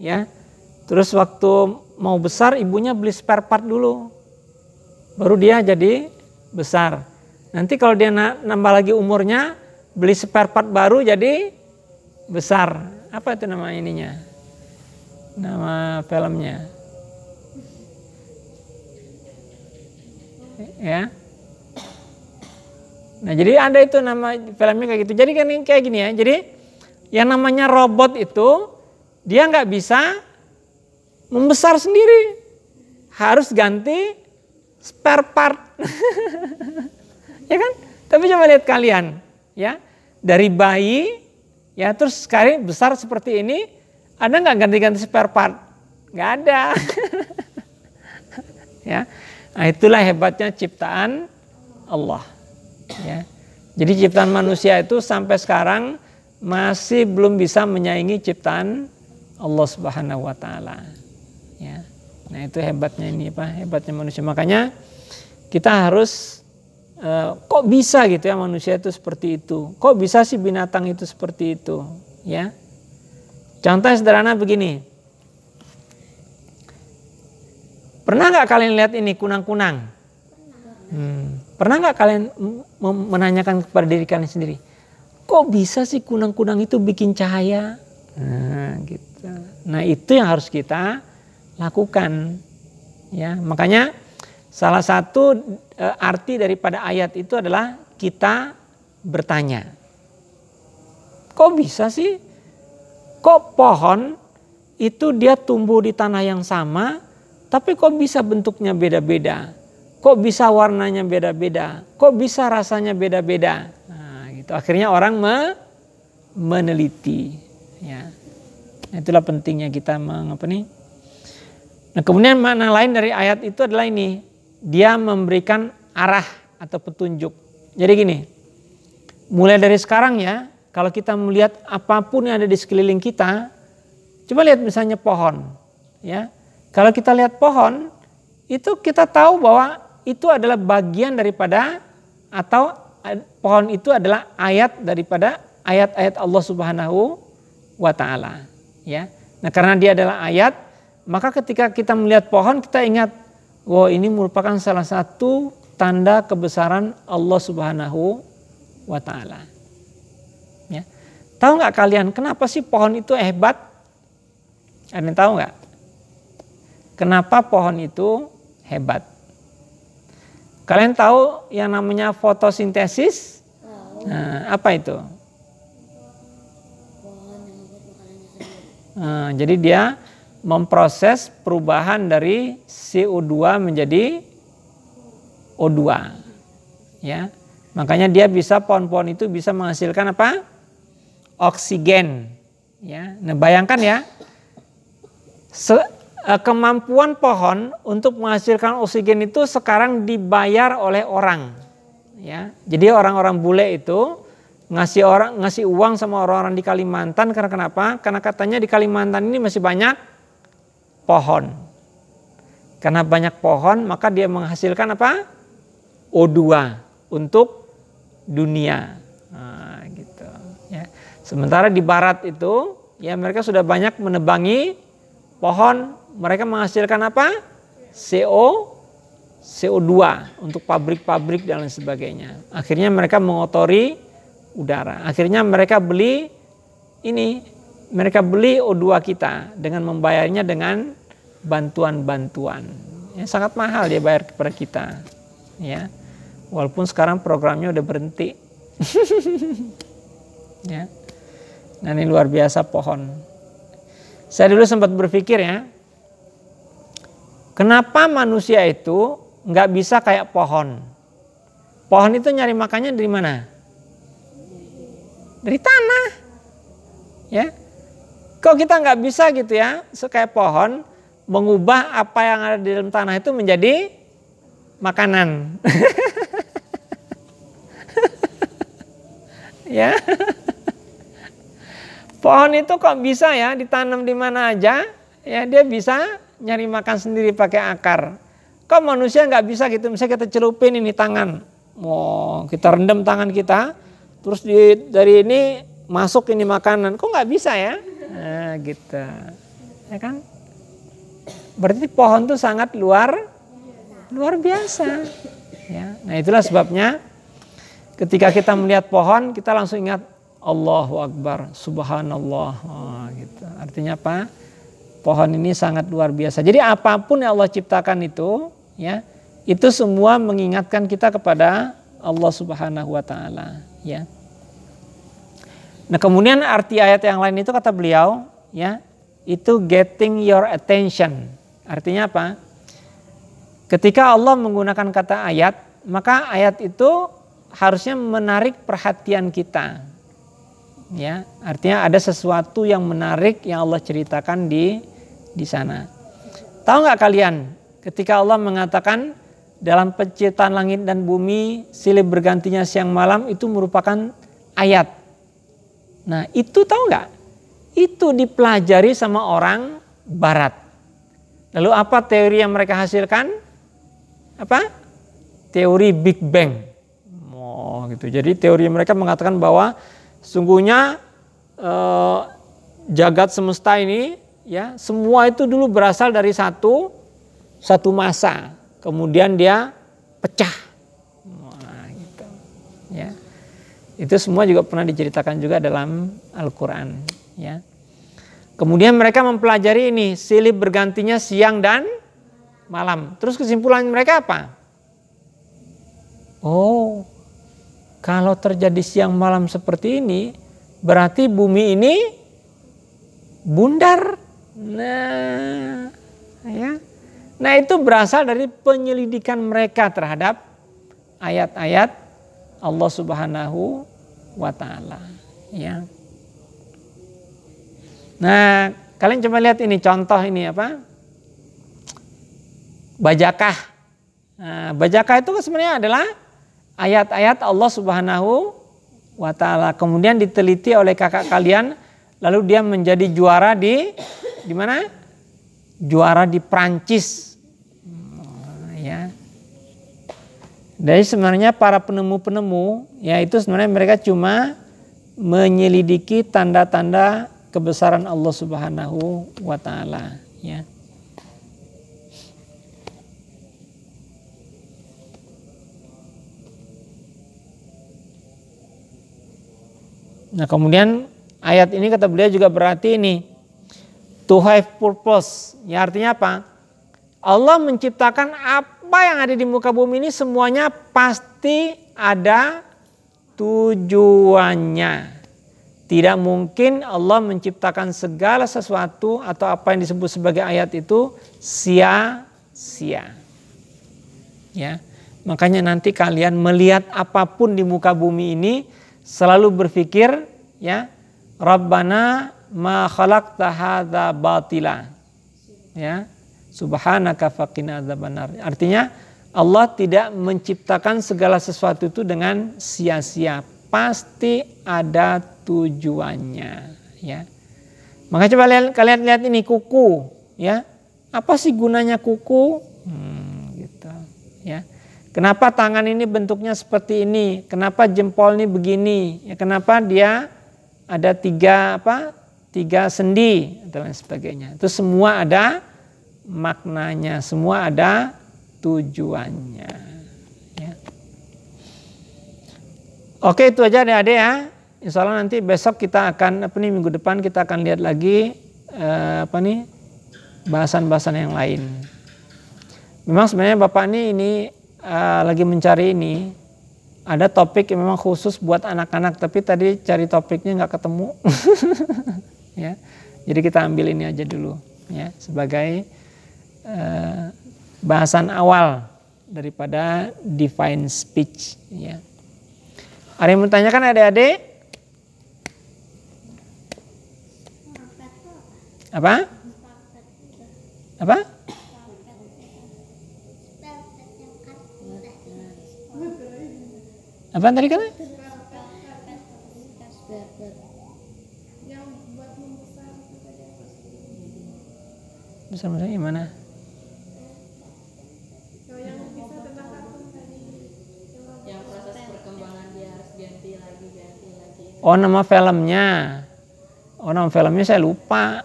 ya. Terus waktu mau besar ibunya beli spare part dulu. Baru dia jadi besar. Nanti kalau dia nambah lagi umurnya beli spare part baru jadi besar. Apa itu nama ininya? Nama filmnya. Ya. Nah, jadi ada itu nama filmnya kayak gitu. Jadi kan kayak gini ya. Jadi yang namanya robot itu dia nggak bisa membesar sendiri. Harus ganti spare part. ya kan? Tapi coba lihat kalian, ya. Dari bayi ya terus sekarang besar seperti ini, ada nggak ganti-ganti spare part? Nggak ada. ya. Nah, itulah hebatnya ciptaan Allah. Ya. Jadi ciptaan manusia itu sampai sekarang masih belum bisa menyaingi ciptaan Allah Subhanahu wa taala. Ya. Nah, itu hebatnya ini apa? Hebatnya manusia. Makanya kita harus eh, kok bisa gitu ya manusia itu seperti itu? Kok bisa sih binatang itu seperti itu? Ya. Contoh sederhana begini. Pernah nggak kalian lihat ini kunang-kunang? Hmm. Pernah nggak kalian menanyakan kepada diri kalian sendiri, kok bisa sih kunang-kunang itu bikin cahaya? Nah, gitu. Nah, itu yang harus kita lakukan. Ya, makanya salah satu e, arti daripada ayat itu adalah kita bertanya. Kok bisa sih? Kok pohon itu dia tumbuh di tanah yang sama, tapi kok bisa bentuknya beda-beda? Kok bisa warnanya beda-beda? Kok bisa rasanya beda-beda? Nah, gitu. Akhirnya orang me meneliti, ya itulah pentingnya kita mengapa nih? Nah, kemudian makna lain dari ayat itu adalah ini, dia memberikan arah atau petunjuk. Jadi gini, mulai dari sekarang ya, kalau kita melihat apapun yang ada di sekeliling kita, coba lihat misalnya pohon, ya. Kalau kita lihat pohon, itu kita tahu bahwa itu adalah bagian daripada atau eh, pohon itu adalah ayat daripada ayat-ayat Allah Subhanahu wa taala ya. Nah, karena dia adalah ayat, maka ketika kita melihat pohon kita ingat, wow ini merupakan salah satu tanda kebesaran Allah Subhanahu wa taala. Ya. Tahu nggak kalian kenapa sih pohon itu hebat? Ada tahu nggak? Kenapa pohon itu hebat? Kalian tahu yang namanya fotosintesis? Nah, apa itu? Eh, jadi dia memproses perubahan dari CO2 menjadi O2. Ya. Makanya dia bisa pohon-pohon itu bisa menghasilkan apa? Oksigen. Ya. Nah, bayangkan ya. Se eh, kemampuan pohon untuk menghasilkan oksigen itu sekarang dibayar oleh orang. Ya. Jadi orang-orang bule itu ngasih orang ngasih uang sama orang-orang di Kalimantan karena kenapa? Karena katanya di Kalimantan ini masih banyak pohon. Karena banyak pohon maka dia menghasilkan apa? O2 untuk dunia. Nah, gitu. Ya. Sementara di barat itu ya mereka sudah banyak menebangi pohon, mereka menghasilkan apa? CO CO2 untuk pabrik-pabrik dan lain sebagainya. Akhirnya mereka mengotori udara. Akhirnya mereka beli ini, mereka beli O2 kita dengan membayarnya dengan bantuan-bantuan. Ya, sangat mahal dia bayar kepada kita. Ya. Walaupun sekarang programnya udah berhenti. ya. Nah ini luar biasa pohon. Saya dulu sempat berpikir ya, kenapa manusia itu nggak bisa kayak pohon? Pohon itu nyari makannya dari mana? dari tanah. Ya. Kok kita nggak bisa gitu ya, kayak pohon mengubah apa yang ada di dalam tanah itu menjadi makanan. ya. Pohon itu kok bisa ya ditanam di mana aja, ya dia bisa nyari makan sendiri pakai akar. Kok manusia nggak bisa gitu? Misalnya kita celupin ini tangan, mau wow, kita rendam tangan kita, Terus di, dari ini masuk ini makanan, kok nggak bisa ya? Nah gitu, ya kan? Berarti pohon tuh sangat luar luar biasa. Ya, nah itulah sebabnya ketika kita melihat pohon kita langsung ingat Allahu Akbar, Subhanallah. Oh, gitu. Artinya apa? Pohon ini sangat luar biasa. Jadi apapun yang Allah ciptakan itu, ya, itu semua mengingatkan kita kepada Allah Subhanahu wa taala ya. Nah, kemudian arti ayat yang lain itu kata beliau, ya, itu getting your attention. Artinya apa? Ketika Allah menggunakan kata ayat, maka ayat itu harusnya menarik perhatian kita. Ya, artinya ada sesuatu yang menarik yang Allah ceritakan di di sana. Tahu nggak kalian ketika Allah mengatakan dalam penciptaan langit dan bumi, silih bergantinya siang malam itu merupakan ayat. Nah itu tahu nggak? Itu dipelajari sama orang barat. Lalu apa teori yang mereka hasilkan? Apa? Teori Big Bang. Oh gitu. Jadi teori mereka mengatakan bahwa sungguhnya eh, jagat semesta ini ya semua itu dulu berasal dari satu satu masa kemudian dia pecah. Nah, gitu. Ya. Itu semua juga pernah diceritakan juga dalam Al-Qur'an, ya. Kemudian mereka mempelajari ini, silih bergantinya siang dan malam. Terus kesimpulan mereka apa? Oh, kalau terjadi siang malam seperti ini, berarti bumi ini bundar. Nah, ya. Nah itu berasal dari penyelidikan mereka terhadap ayat-ayat Allah Subhanahu wa taala ya. Nah, kalian coba lihat ini contoh ini apa? Bajakah. Nah, bajakah itu kan sebenarnya adalah ayat-ayat Allah Subhanahu wa taala. Kemudian diteliti oleh kakak kalian lalu dia menjadi juara di di mana? Juara di Prancis ya. Jadi sebenarnya para penemu-penemu ya itu sebenarnya mereka cuma menyelidiki tanda-tanda kebesaran Allah Subhanahu wa taala ya. Nah, kemudian ayat ini kata beliau juga berarti ini to have purpose. Ya artinya apa? Allah menciptakan apa yang ada di muka bumi ini semuanya pasti ada tujuannya. Tidak mungkin Allah menciptakan segala sesuatu atau apa yang disebut sebagai ayat itu sia-sia. Ya. Makanya nanti kalian melihat apapun di muka bumi ini selalu berpikir ya Rabbana ma khalaqta hadza batila. Ya, Subhanaka faqina azabannar. Artinya Allah tidak menciptakan segala sesuatu itu dengan sia-sia. Pasti ada tujuannya, ya. Maka coba lihat, kalian lihat ini kuku, ya. Apa sih gunanya kuku? Hmm, gitu, ya. Kenapa tangan ini bentuknya seperti ini? Kenapa jempol ini begini? Ya, kenapa dia ada tiga apa? Tiga sendi dan lain sebagainya. Itu semua ada maknanya, semua ada tujuannya. Ya. Oke itu aja deh adik ya. Insya Allah nanti besok kita akan apa nih minggu depan kita akan lihat lagi eh, apa nih bahasan-bahasan yang lain. Memang sebenarnya bapak ini ini eh, lagi mencari ini ada topik yang memang khusus buat anak-anak tapi tadi cari topiknya nggak ketemu ya. Jadi kita ambil ini aja dulu ya sebagai Eh, bahasan awal daripada divine speech. Ya. Ada yang menanyakan adik-adik? Apa? Apa? Apa tadi kata? Besar-besarnya mana? Oh nama filmnya. Oh nama filmnya saya lupa.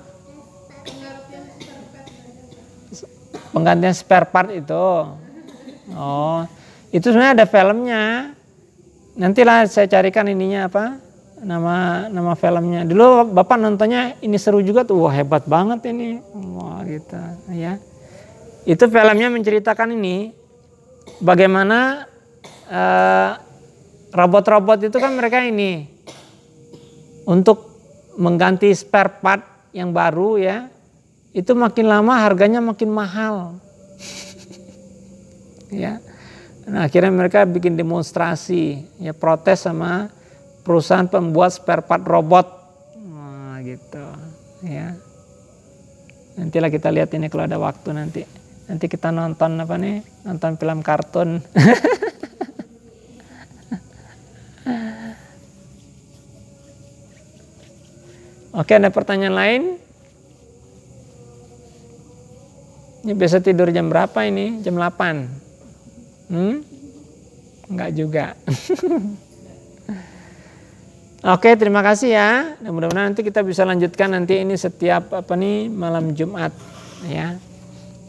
Penggantian spare part itu. Oh itu sebenarnya ada filmnya. Nantilah saya carikan ininya apa nama nama filmnya. Dulu bapak nontonnya ini seru juga tuh. Wah hebat banget ini. Wah gitu ya. Itu filmnya menceritakan ini bagaimana uh, eh, robot -robot itu kan mereka ini untuk mengganti spare part yang baru ya itu makin lama harganya makin mahal ya nah akhirnya mereka bikin demonstrasi ya protes sama perusahaan pembuat spare part robot nah, gitu ya nantilah kita lihat ini kalau ada waktu nanti nanti kita nonton apa nih nonton film kartun Oke, ada pertanyaan lain? Ini biasa tidur jam berapa ini? Jam 8. Hmm? Enggak juga. Oke, terima kasih ya. Mudah-mudahan nanti kita bisa lanjutkan nanti ini setiap apa nih malam Jumat ya.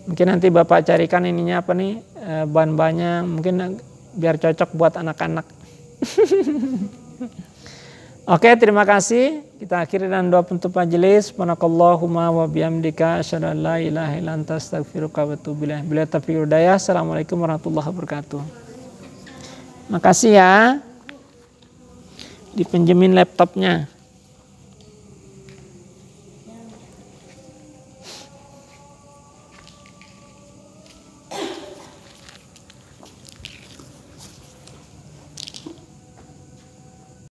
Mungkin nanti Bapak carikan ininya apa nih eh, bahan-bahannya mungkin biar cocok buat anak-anak. Oke, terima kasih. Kita akhiri dengan doa penutup majelis. Manakallahumma wa bihamdika asyhadu an la ilaha illa anta astaghfiruka wa atubu ilaik. Bila taufiq hidayah. Assalamualaikum warahmatullahi wabarakatuh. Makasih ya. Dipinjemin laptopnya.